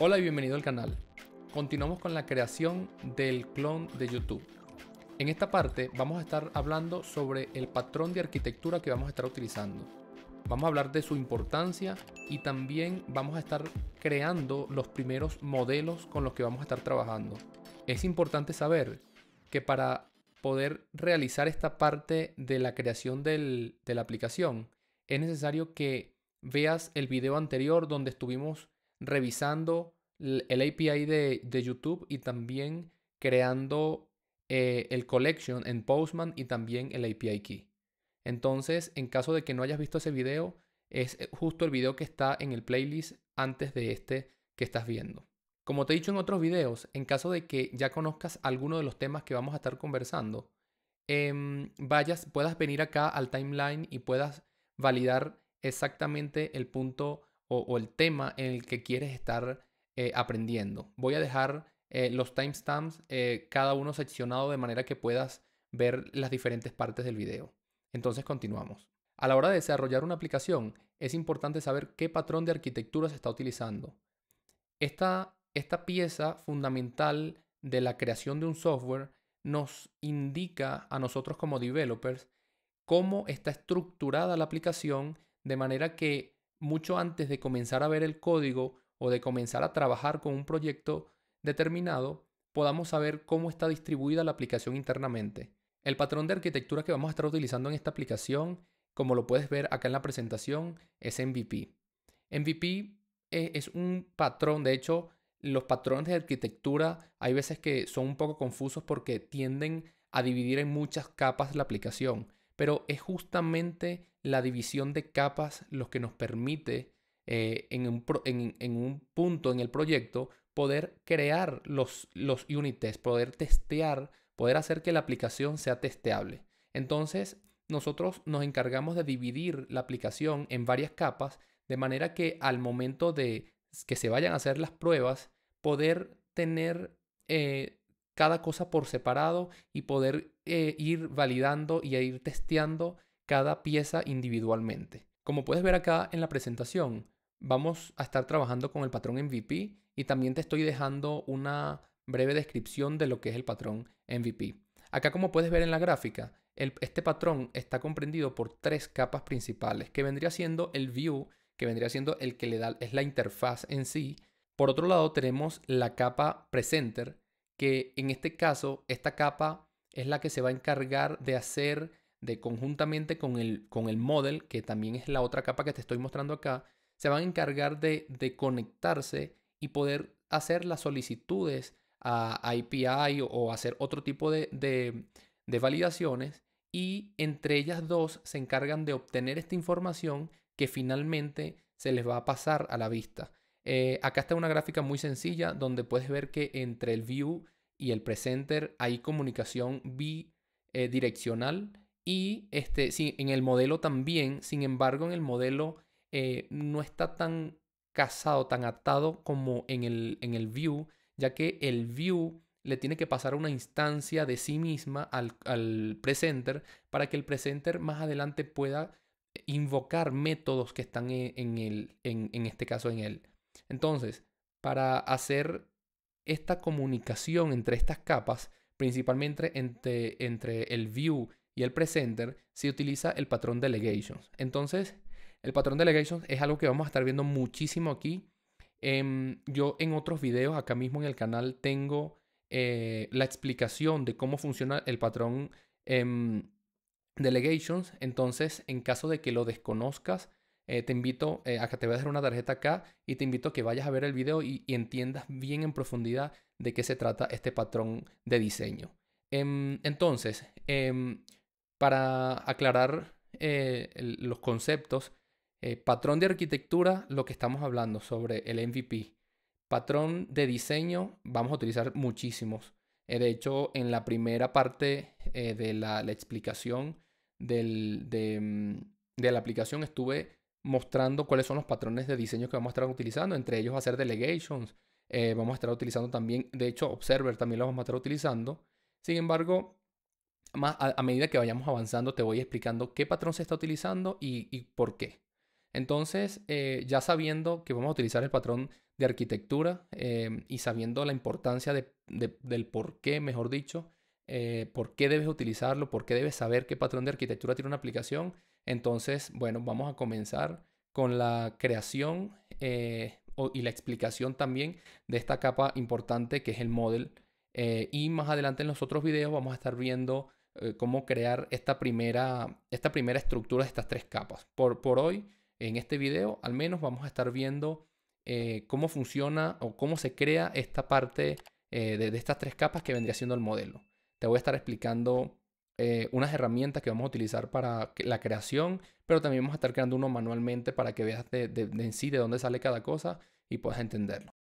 Hola y bienvenido al canal. Continuamos con la creación del clon de YouTube. En esta parte vamos a estar hablando sobre el patrón de arquitectura que vamos a estar utilizando. Vamos a hablar de su importancia y también vamos a estar creando los primeros modelos con los que vamos a estar trabajando. Es importante saber que para poder realizar esta parte de la creación de la aplicación es necesario que veas el video anterior donde estuvimos revisando el API de, YouTube y también creando eh, el collection en Postman y también el API key. Entonces, en caso de que no hayas visto ese video, es eh, justo el video que está en el playlist antes de este que estás viendo. Como te he dicho en otros videos, en caso de que ya conozcas alguno de los temas que vamos a estar conversando, em, vayas, puedas venir acá al timeline y puedas validar exactamente el punto o, el tema en el que quieres estar eh, aprendiendo. Voy a dejar eh, los timestamps eh, cada uno seccionado de manera que puedas ver las diferentes partes del video. Entonces continuamos. A la hora de desarrollar una aplicación es importante saber qué patrón de arquitectura se está utilizando. Esta, esta pieza fundamental de la creación de un software nos indica a nosotros como developers cómo está estructurada la aplicación de manera que mucho antes de comenzar a ver el código o de comenzar a trabajar con un proyecto determinado, podamos saber cómo está distribuida la aplicación internamente. El patrón de arquitectura que vamos a estar utilizando en esta aplicación, como lo puedes ver acá en la presentación, es MVP. MVP e, es un patrón, de hecho, los patrones de arquitectura hay veces que son un poco confusos porque tienden a dividir en muchas capas la aplicación pero es justamente la división de capas lo que nos permite eh, en, un punto en el proyecto poder crear los, los unit tests, poder testear, poder hacer que la aplicación sea testeable. Entonces, nosotros nos encargamos de dividir la aplicación en varias capas, de manera que al momento de que se vayan a hacer las pruebas, poder tener eh, cada cosa por separado y poder eh, ir validando y a ir testeando cada pieza individualmente. Como puedes ver acá en la presentación, vamos a estar trabajando con el patrón MVP y también te estoy dejando una breve descripción de lo que es el patrón MVP. Acá como puedes ver en la gráfica, este patrón está comprendido por tres capas principales, que vendría siendo el view, que vendría siendo el que le da, es la interfaz en sí. Por otro lado tenemos la capa presenter, que en este caso esta capa es la que se va a encargar de hacer de conjuntamente con el, con el model, que también es la otra capa que te estoy mostrando acá, se van a encargar de, de conectarse y poder hacer las solicitudes a API o, hacer otro tipo de, de, validaciones y entre ellas dos se encargan de obtener esta información que finalmente se les va a pasar a la vista. Eh, acá está una gráfica muy sencilla donde puedes ver que entre el view y el presenter hay comunicación bidireccional eh, y este, sí, en el modelo también, sin embargo, en el modelo eh, no está tan casado, tan atado como en el, en el view, ya que el view le tiene que pasar una instancia de sí misma al, al presenter para que el presenter más adelante pueda invocar métodos que están e, en, el, en, en este caso en él. Entonces, para hacer esta comunicación entre estas capas, principalmente entre, el view y el presenter, se utiliza el patrón delegations. Entonces, el patrón delegations es algo que vamos a estar viendo muchísimo aquí. Em, yo en otros videos acá mismo en el canal tengo eh, la explicación de cómo funciona el patrón em, delegations. Entonces, en caso de que lo desconozcas, eh, te invito eh, a que te voy a dejar una tarjeta acá y te invito a que vayas a ver el video y, entiendas bien en profundidad de qué se trata este patrón de diseño. Em, entonces, em, para aclarar eh, los conceptos, patrón de arquitectura, lo que estamos hablando sobre el MVP. Patrón de diseño, vamos a utilizar muchísimos. de hecho, en la primera parte de la, explicación de, mm, de la aplicación estuve mostrando cuáles son los patrones de diseño que vamos a estar utilizando. Entre ellos va a ser delegations. Eh, vamos a estar utilizando también, de hecho, observer también lo vamos a estar utilizando. Sin embargo, a, medida que vayamos avanzando, te voy explicando qué patrón se está utilizando y, por qué. Entonces, eh, ya sabiendo que vamos a utilizar el patrón de arquitectura em, y sabiendo la importancia del por qué, mejor dicho, eh, por qué debes utilizarlo, por qué debes saber qué patrón de arquitectura tiene una aplicación, entonces, bueno, vamos a comenzar con la creación eh, y la explicación también de esta capa importante que es el model. Eh, y más adelante en los otros videos vamos a estar viendo eh, cómo crear esta primera, esta primera estructura de estas tres capas. Por, hoy, en este video, al menos vamos a estar viendo cómo funciona o cómo se crea esta parte de estas tres capas que vendría siendo el modelo. Te voy a estar explicando eh, unas herramientas que vamos a utilizar para la creación, pero también vamos a estar creando uno manualmente para que veas de, de en sí de dónde sale cada cosa y puedas entenderlo.